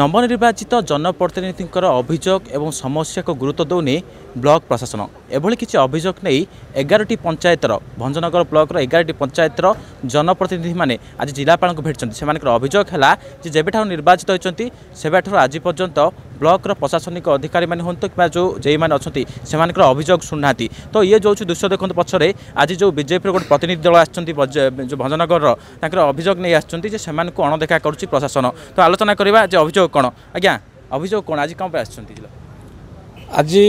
নবনির্বাচিত জনপ্রতিনিধিঙ্কর অভিযোগ এবং সমস্যাকে গুরুত্ব দেউনি ব্লক প্রশাসন এভাবে কিছু অভিযোগ নেই এগারোটি পঞ্চায়েতর ভঞ্জনগর ব্লকর এগারোটি পঞ্চায়েতর জনপ্রতিনিধি মানে আজ জেলাপাল ভেটছেন সে অভিযোগ হল যে যেবেঠার নির্বাচিত হয়েছেন সেবেঠার আজ পর্যন্ত ব্লকর প্রশাসনিক অধিকারী মানে হুঁত কিংবা যে যেই মানে অনেক সে অভিযোগ শুনে না তো ইয়ে যে দৃশ্য দেখুন পছরে আজ যে বিজেপির গোটে প্রতিনিধি দল আসছেন ভঞ্জনগর তাঁর অভিযোগ নিয়ে আসছেন যে সে অণদেখা করছে প্রশাসন তো আলোচনা করা যে অভিযোগ ଅଭିଯୋଗ କ'ଣ ଆଜ୍ଞା ଅଭିଯୋଗ କ'ଣ ଆଜି କ'ଣ ପାଇଁ ଆସିଛନ୍ତି ଜିଲ୍ଲା ଆଜି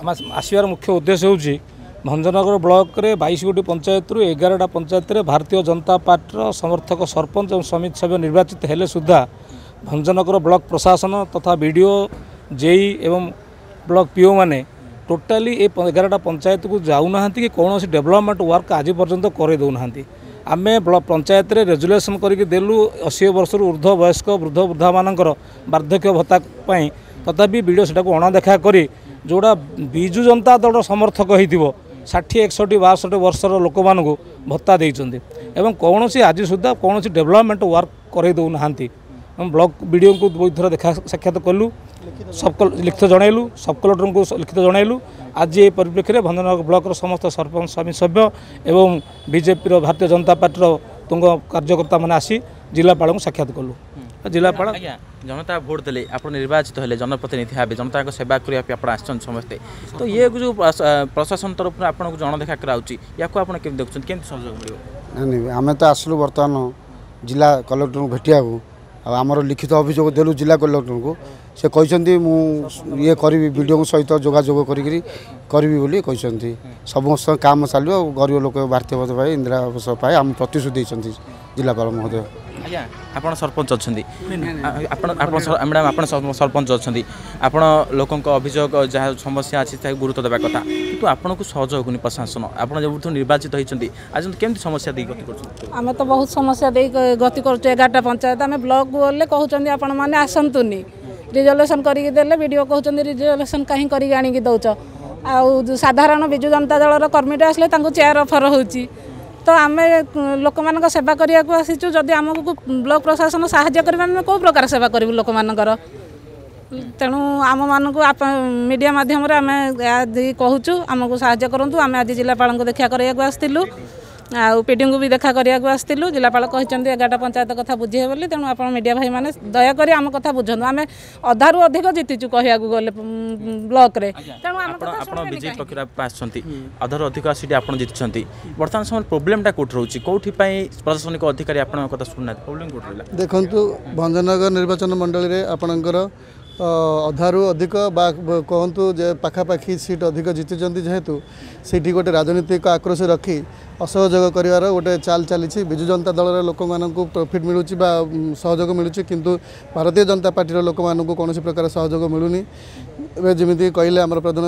ଆମ ଆସିବାର ମୁଖ୍ୟ ଉଦ୍ଦେଶ୍ୟ ହେଉଛି ଭଞ୍ଜନଗର ବ୍ଲକରେ ବାଇଶ ଗୋଟି ପଞ୍ଚାୟତରୁ ଏଗାରଟା ପଞ୍ଚାୟତରେ ଭାରତୀୟ ଜନତା ପାର୍ଟିର ସମର୍ଥକ ସରପଞ୍ଚ ଏବଂ ସମିତି ସଭ୍ୟ ନିର୍ବାଚିତ ହେଲେ ସୁଦ୍ଧା ଭଞ୍ଜନଗର ବ୍ଲକ ପ୍ରଶାସନ ତଥା ବି ଡ଼ି ଓ ଜେଇ ଏବଂ ବ୍ଲକ ପି ମାନେ ଟୋଟାଲି ଏ ଏଗାରଟା ପଞ୍ଚାୟତକୁ ଯାଉନାହାନ୍ତି କି କୌଣସି ଡେଭଲପମେଣ୍ଟ ୱାର୍କ ଆଜି ପର୍ଯ୍ୟନ୍ତ କରାଇ ଦେଉନାହାନ୍ତି ଆମେ ପଞ୍ଚାୟତରେ ରେଜୁଲେସନ୍ କରିକି ଦେଲୁ ଅଶୀ ବର୍ଷରୁ ଉର୍ଦ୍ଧ ବୟସ୍କ ବୃଦ୍ଧ ବୃଦ୍ଧାମାନଙ୍କର ବାର୍ଦ୍ଧକ୍ୟ ଭତ୍ତା ପାଇଁ ତଥାପି ବି ଡ଼ି ସେଟାକୁ ଅଣଦେଖା କରି ଯେଉଁଟା ବିଜୁ ଜନତା ଦଳର ସମର୍ଥକ ହୋଇଥିବ ଷାଠିଏ ଏକଷଠି ବାଷଠି ବର୍ଷର ଲୋକମାନଙ୍କୁ ଭତ୍ତା ଦେଇଛନ୍ତି ଏବଂ କୌଣସି ଆଜି ସୁଦ୍ଧା କୌଣସି ଡେଭଲପମେଣ୍ଟ ୱାର୍କ କରାଇ ଦେଉନାହାନ୍ତି ଏବଂ ବ୍ଲକ ବିଡ଼ିଓଙ୍କୁ ବହୁତ ଥର ଦେଖା ସାକ୍ଷାତ କଲୁ ସବ୍ କ ଲିଖିତ ଜଣାଇଲୁ ସବ୍ କଲେକ୍ଟରଙ୍କୁ ଲିଖିତ ଜଣାଇଲୁ আজ এই পরিপ্রেক্ষীরে ভঞ্জনগর ব্লকর সমস্ত সরপঞ্চ সমিতি সভ্য এবং বিজেপির ভারতীয় জনতা পার্টির তুঙ্গ কার্যকর্তা মানে আসি জেলাপাল সাক্ষাৎ কলু জেলাপাল জনতা ভোট দেলে আপনার নির্বাচিত হলে জনপ্রতিনিধি হবে জনতা সেবা করা আপনার আসছেন সমস্তে তো ইয়ে যে প্রশাসন তরফ আপনার জনদেখা করাউছি ইয়াকু আপনার কেমন দেখছেন কেমন সহযোগ মিলবে আমি তো আসলু বর্তমান জেলা কলেক্টর ভেটিয়া अब आम लिखित अभियोग दलु जा कलेक्टरको सेन्टि म इडिओ सहित जोजोगिक समस्त काम चालु गरेब लोक भारतीय इन्दिरासप पास्रुति जिल्लापाल महोदय ଆଜ୍ଞା ଆପଣ ସରପଞ୍ଚ ଅଛନ୍ତି ଆପଣ ଆପଣ ମ୍ୟାଡ଼ାମ୍ ଆପଣ ସରପଞ୍ଚ ଅଛନ୍ତି ଆପଣ ଲୋକଙ୍କ ଅଭିଯୋଗ ଯାହା ସମସ୍ୟା ଅଛି ତାକୁ ଗୁରୁତ୍ୱ ଦେବା କଥା କିନ୍ତୁ ଆପଣଙ୍କୁ ସହଜ ହେଉନି ପ୍ରଶାସନ ଆପଣ ଯେଉଁଠୁ ନିର୍ବାଚିତ ହୋଇଛନ୍ତି ଆଜି କେମିତି ସମସ୍ୟା ଦେଇ ଗତି କରୁଛନ୍ତି ଆମେ ତ ବହୁତ ସମସ୍ୟା ଦେଇ ଗତି କରୁଛୁ ଏଗାରଟା ପଞ୍ଚାୟତ ଆମେ ବ୍ଲକ ଗଲେ କହୁଛନ୍ତି ଆପଣମାନେ ଆସନ୍ତୁନି ରିଜଲ୍ୟୁସନ୍ କରିକି ଦେଲେ ବି ଡିଓ କହୁଛନ୍ତି ରିଜଲ୍ୟୁସନ୍ କାହିଁ କରିକି ଆଣିକି ଦେଉଛ ଆଉ ସାଧାରଣ ବିଜୁ ଜନତା ଦଳର କର୍ମୀଟା ଆସିଲେ ତାଙ୍କୁ ଚେୟାର ଅଫର ହେଉଛି ତ ଆମେ ଲୋକମାନଙ୍କ ସେବା କରିବାକୁ ଆସିଛୁ ଯଦି ଆମକୁ ବ୍ଲକ ପ୍ରଶାସନ ସାହାଯ୍ୟ କରିବେ ଆମେ କେଉଁ ପ୍ରକାର ସେବା କରିବୁ ଲୋକମାନଙ୍କର ତେଣୁ ଆମମାନଙ୍କୁ ମିଡ଼ିଆ ମାଧ୍ୟମରେ ଆମେ ଆଜି କହୁଛୁ ଆମକୁ ସାହାଯ୍ୟ କରନ୍ତୁ ଆମେ ଆଜି ଜିଲ୍ଲାପାଳଙ୍କୁ ଦେଖା କରିବାକୁ ଆସିଥିଲୁ ଆଉ ପିଡ଼ିଙ୍କୁ ବି ଦେଖା କରିବାକୁ ଆସିଥିଲୁ ଜିଲ୍ଲାପାଳ କହିଛନ୍ତି ଏଗାରଟା ପଞ୍ଚାୟତ କଥା ବୁଝିବେ ବୋଲି ତେଣୁ ଆପଣ ମିଡ଼ିଆ ଭାଇମାନେ ଦୟାକରି ଆମ କଥା ବୁଝନ୍ତୁ ଆମେ ଅଧାରୁ ଅଧିକ ଜିତିଛୁ କହିବାକୁ ଗଲେ ବ୍ଲକରେ ତେଣୁ ଆପଣ ବିଜେପି ପକ୍ଷରୁ ଆସିଛନ୍ତି ଅଧାରୁ ଅଧିକ ଆସିକି ଆପଣ ଜିତିଛନ୍ତି ବର୍ତ୍ତମାନ ସମୟରେ ପ୍ରୋବ୍ଲେମଟା କେଉଁଠି ରହୁଛି କେଉଁଠି ପାଇଁ ପ୍ରଶାସନିକ ଅଧିକାରୀ ଆପଣଙ୍କ କଥା ଶୁଣୁନାହାନ୍ତି ପ୍ରୋବ୍ଲେମ୍ କେଉଁଠି ରହିଲା ଦେଖନ୍ତୁ ଭଞ୍ଜନଗର ନିର୍ବାଚନ ମଣ୍ଡଳୀରେ ଆପଣଙ୍କର ଅଧାରୁ ଅଧିକ ବା କୁହନ୍ତୁ ଯେ ପାଖାପାଖି ସିଟ୍ ଅଧିକ ଜିତିଛନ୍ତି ଯେହେତୁ ସେଇଠି ଗୋଟେ ରାଜନୈତିକ ଆକ୍ରୋଶ ରଖି ଅସହଯୋଗ କରିବାର ଗୋଟେ ଚାଲ ଚାଲିଛି ବିଜୁ ଜନତା ଦଳର ଲୋକମାନଙ୍କୁ ପ୍ରଫିଟ୍ ମିଳୁଛି ବା ସହଯୋଗ ମିଳୁଛି କିନ୍ତୁ ଭାରତୀୟ ଜନତା ପାର୍ଟିର ଲୋକମାନଙ୍କୁ କୌଣସି ପ୍ରକାର ସହଯୋଗ ମିଳୁନି ଏବେ ଯେମିତି କହିଲେ ଆମର ପ୍ରଧାନ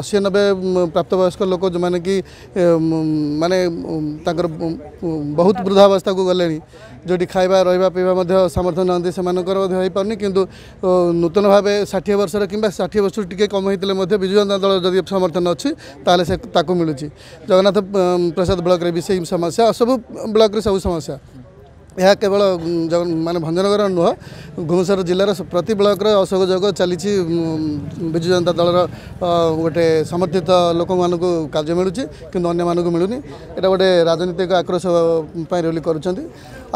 ଅଶୀ ନବେ ପ୍ରାପ୍ତବୟସ୍କ ଲୋକ ଯେଉଁମାନେ କି ମାନେ ତାଙ୍କର ବହୁତ ବୃଦ୍ଧାବସ୍ଥାକୁ ଗଲେଣି ଯେଉଁଠି ଖାଇବା ରହିବା ପିଇବା ମଧ୍ୟ ସାମର୍ଥ୍ୟ ନାହାନ୍ତି ସେମାନଙ୍କର ମଧ୍ୟ ହୋଇପାରୁନି କିନ୍ତୁ ନୂତନ ଭାବେ ଷାଠିଏ ବର୍ଷର କିମ୍ବା ଷାଠିଏ ବର୍ଷରୁ ଟିକେ କମ୍ ହୋଇଥିଲେ ମଧ୍ୟ ବିଜୁ ଜନତା ଦଳ ଯଦି ସମର୍ଥନ ଅଛି ତାହେଲେ ସେ ତାକୁ ମିଳୁଛି ଜଗନ୍ନାଥ ପ୍ରସାଦ ବ୍ଲକରେ ବି ସେଇ ସମସ୍ୟା ସବୁ ବ୍ଲକରେ ସବୁ ସମସ୍ୟା ଏହା କେବଳ ମାନେ ଭଞ୍ଜନଗର ନୁହଁ ଭୁବନେଶ୍ୱର ଜିଲ୍ଲାର ପ୍ରତି ବ୍ଲକରେ ଅସହଯୋଗ ଚାଲିଛି ବିଜୁ ଜନତା ଦଳର ଗୋଟେ ସମର୍ଥିତ ଲୋକମାନଙ୍କୁ କାର୍ଯ୍ୟ ମିଳୁଛି କିନ୍ତୁ ଅନ୍ୟମାନଙ୍କୁ ମିଳୁନି ଏଇଟା ଗୋଟେ ରାଜନୀତିକ ଆକ୍ରୋଶ ପାଇଁ ରୋଲି କରୁଛନ୍ତି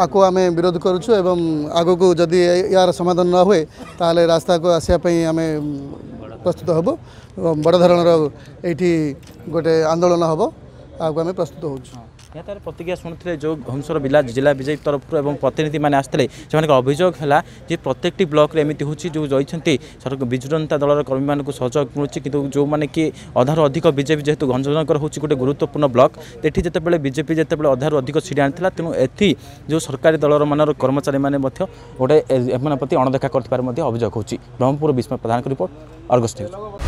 ଆକୁ ଆମେ ବିରୋଧ କରୁଛୁ ଏବଂ ଆଗକୁ ଯଦି ଏହାର ସମାଧାନ ନ ହୁଏ ତାହେଲେ ରାସ୍ତାକୁ ଆସିବା ପାଇଁ ଆମେ ପ୍ରସ୍ତୁତ ହେବୁ ଏବଂ ବଡ଼ ଧରଣର ଏଇଠି ଗୋଟେ ଆନ୍ଦୋଳନ ହେବ ଆଗକୁ ଆମେ ପ୍ରସ୍ତୁତ ହେଉଛୁ ଏହାର ପ୍ରତିକ୍ରିୟା ଶୁଣୁଥିଲେ ଯେଉଁ ହଂସର ବିଲା ଜିଲ୍ଲା ବିଜେପି ତରଫରୁ ଏବଂ ପ୍ରତିନିଧିମାନେ ଆସିଥିଲେ ସେମାନଙ୍କ ଅଭିଯୋଗ ହେଲା ଯେ ପ୍ରତ୍ୟେକଟି ବ୍ଲକରେ ଏମିତି ହେଉଛି ଯେଉଁ ଯାଇଛନ୍ତି ବିଜୁ ଜନତା ଦଳର କର୍ମୀମାନଙ୍କୁ ସହଯୋଗ ମିଳୁଛି କିନ୍ତୁ ଯେଉଁମାନେ କି ଅଧାରୁ ଅଧିକ ବିଜେପି ଯେହେତୁ ଗଞ୍ଜନଗର ହେଉଛି ଗୋଟେ ଗୁରୁତ୍ୱପୂର୍ଣ୍ଣ ବ୍ଲକ୍ ଏଠି ଯେତେବେଳେ ବିଜେପି ଯେତେବେଳେ ଅଧାରୁ ଅଧିକ ଛିଡ଼ି ଆଣିଥିଲା ତେଣୁ ଏଥି ଯେଉଁ ସରକାରୀ ଦଳର ମାନର କର୍ମଚାରୀମାନେ ମଧ୍ୟ ଗୋଟେ ଏମାନଙ୍କ ପ୍ରତି ଅଣଦେଖା କରିଥିବାର ମଧ୍ୟ ଅଭିଯୋଗ ହେଉଛି ବ୍ରହ୍ମପୁର ବିସ୍ମୟ ପ୍ରଧାନଙ୍କ ରିପୋର୍ଟ ଅର୍ଗସ୍